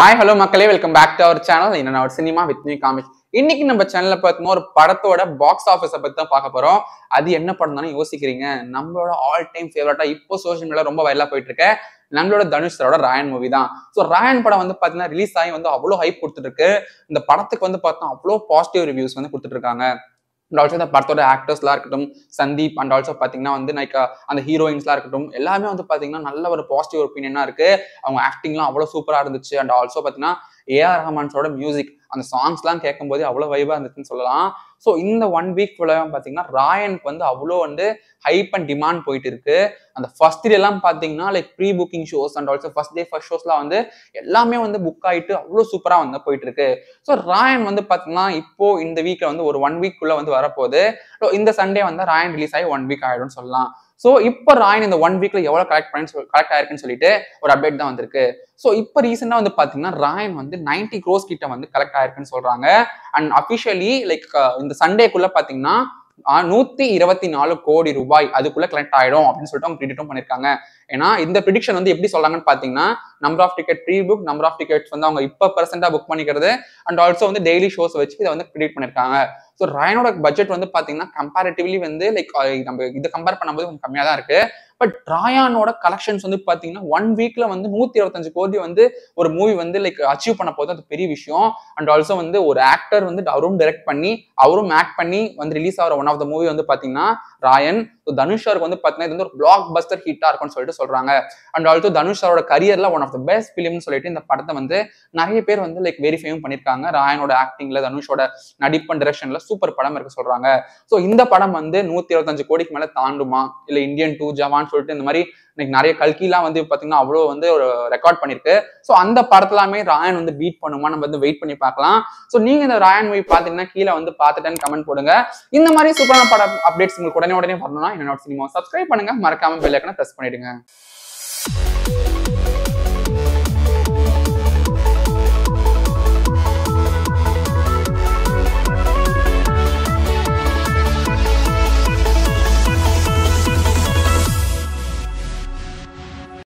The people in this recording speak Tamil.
ஹாய் ஹலோ மக்களே welcome back to our channel என்ன ஒரு சினிமா வித் மீ காமிக்ஸ் இன்னைக்கு நம்ம சேனல்ல பார்த்தோம்னா ஒரு படத்தோட பாக்ஸ் ஆஃபீஸை பத்தி தான் பார்க்க போறோம் அது என்ன படம் தானே யோசிக்கிறீங்க நம்மளோட ஆல் டைம் ஃபேவரட்டா இப்போ சோஷியல் மீடியா ரொம்ப வயலா போயிட்டு இருக்க நம்மளோட தனுஷ் சரோட ராயன் மூவி தான் ஸோ ராயன் படம் வந்து பார்த்தீங்கன்னா ரிலீஸ் ஆகி வந்து அவ்வளோ ஹைப் கொடுத்துட்டு இருக்கு இந்த படத்துக்கு வந்து பார்த்தோம்னா அவ்வளோ பாசிட்டிவ் ரிவ்யூஸ் வந்து கொடுத்துட்டு இருக்காங்க அண்ட் ஆல்சோ இந்த படத்தோட ஆக்டர்ஸ்லாம் இருக்கட்டும் சந்தீப் அண்ட் ஆல்சோ பார்த்தீங்கன்னா வந்து லைக் uh, அந்த ஹீரோயின்ஸ்லாம் இருக்கட்டும் எல்லாமே வந்து பார்த்தீங்கன்னா நல்ல ஒரு பாசிட்டிவ் ஒப்பீனியனாக இருக்குது அவங்க ஆக்டிங்லாம் அவ்வளோ சூப்பராக இருந்துச்சு அண்ட் ஆல்சோ பார்த்தீங்கன்னா ஏஆர் ரஹமான்ஸோட மியூசிக் அந்த சாங்ஸ்லாம் கேட்கும்போது அவ்வளோ வைவாக இருந்துச்சுன்னு சொல்லலாம் ஸோ இந்த ஒன் வீக் ஃபுல்லாக பார்த்தீங்கன்னா ராயனுக்கு வந்து அவ்வளோ வந்து ஹைப் அண்ட் டிமாண்ட் போயிட்டு இருக்கு அந்த ஃபர்ஸ்ட் டே எல்லாம் பார்த்தீங்கன்னா like pre booking shows and also first day first ஷோஸ்லாம் வந்து எல்லாமே வந்து புக் ஆகிட்டு அவ்வளோ சூப்பராக வந்து போயிட்டு இருக்கு ஸோ ராயன் வந்து பார்த்தீங்கன்னா இப்போ இந்த வீக்கில் வந்து ஒரு ஒன் குள்ளே வந்து வரப்போகுது இந்த சண்டே வந்து ராயன் ரிலீஸ் ஆகி ஒன் வீக் ஆகிடும்னு சொல்லலாம் ஸோ இப்போ ராயின் இந்த ஒன் வீக்ல எவ்வளோ கலெக்ட் பண்ணி கலெக்ட் ஆயிருக்குன்னு சொல்லிட்டு ஒரு அப்டேட் தான் வந்திருக்கு ஸோ இப்போ ரீசெண்டாக வந்து பார்த்தீங்கன்னா ராயன் வந்து நைன்டி க்ரோஸ் கிட்ட வந்து கலெக்ட் ஆயிருக்குன்னு சொல்றாங்க அண்ட் அஃபிஷியலி லைக் இந்த சண்டேக்குள்ள பார்த்தீங்கன்னா நூத்தி இருபத்தி நாலு கோடி ரூபாய் அதுக்குள்ள கலெக்ட் ஆயிடும் அப்படின்னு சொல்லிட்டு அவங்க ப்ரிடிட்டும் பண்ணிருக்காங்க ஏன்னா இந்த ப்ரிடிக்ஷன் வந்து எப்படி சொல்றாங்கன்னு பாத்தீங்கன்னா number of ticket pre book number of tickets வந்து அவங்க இப்போ பெர்சென்டா புக் பண்ணிக்கிறது அண்ட் ஆல்சோ வந்து டெய்லி ஷோஸ் வச்சு இதை வந்து கிரியேட் பண்ணிருக்காங்க ஸோ ராயனோட பட்ஜெட் வந்து பாத்தீங்கன்னா கம்பேரிட்டிவ்லி வந்து லைக் நம்ம இதை கம்பேர் பண்ணும்போது கொஞ்சம் கம்மியாக தான் இருக்கு பட் ராயானோட கலெக்ஷன்ஸ் வந்து பாத்தீங்கன்னா ஒன் வீக்ல வந்து நூத்தி இருபத்தஞ்சு கோடி வந்து ஒரு மூவி வந்து லைக் அச்சீவ் பண்ண போது அது பெரிய விஷயம் அண்ட் ஆல்சோ வந்து ஒரு ஆக்டர் வந்து அவரும் டைரக்ட் பண்ணி அவரும் ஆக்ட் பண்ணி வந்து ரிலீஸ் ஆகிற ஒன் ஆஃப் த மூவி வந்து பாத்தீங்கன்னா ராயன் ஸோ வந்து பார்த்தீங்கன்னா இது வந்து ஒரு பிளாக் பஸ்டர் ஹிட்டா இருக்கும்னு சொல்லிட்டு சொல்றாங்க அண்ட் ஆல்சோ டூ சாரோட கரியர்ல ஒன் ஆஃப் த பெஸ்ட் ஃபிலிம்னு சொல்லிட்டு இந்த படத்தை வந்து நிறைய பேர் வந்து லைக் வெரிஃபையும் பண்ணியிருக்காங்க ராயனோட ஆக்டிங்ல தனுஷோட நடிப்பு டிரெக்ஷன்ல சூப்பர் படம் இருக்கு சொல்றாங்க ஸோ இந்த படம் வந்து நூத்தி இருபத்தஞ்சு கோடிக்கு மேல தாண்டுமா இல்ல இந்தியன் டூ ஜவான் சொல்லிட்டு இந்த மாதிரி இன்னைக்கு நிறைய கல்கிலாம் வந்து பாத்தீங்கன்னா அவ்வளோ வந்து ஒரு ரெக்கார்ட் பண்ணியிருக்கு ஸோ அந்த படத்துலாமே ராயன் வந்து பீட் பண்ணுமா நம்ம வந்து வெயிட் பண்ணி பார்க்கலாம் ஸோ நீங்க இந்த ராயன் மூவி பார்த்தீங்கன்னா கீழே வந்து பார்த்துட்டேன்னு கமெண்ட் போடுங்க இந்த மாதிரி சூப்பரான படம் அப்டேட்ஸ் உங்களுக்கு கூட உடனே உடனே என்ன என்னோட சினிமா சப்ஸ்கிரைப் பண்ணுங்க மறக்காம பெல் ஐக்கனை பிரஸ் பண்ணிடுங்க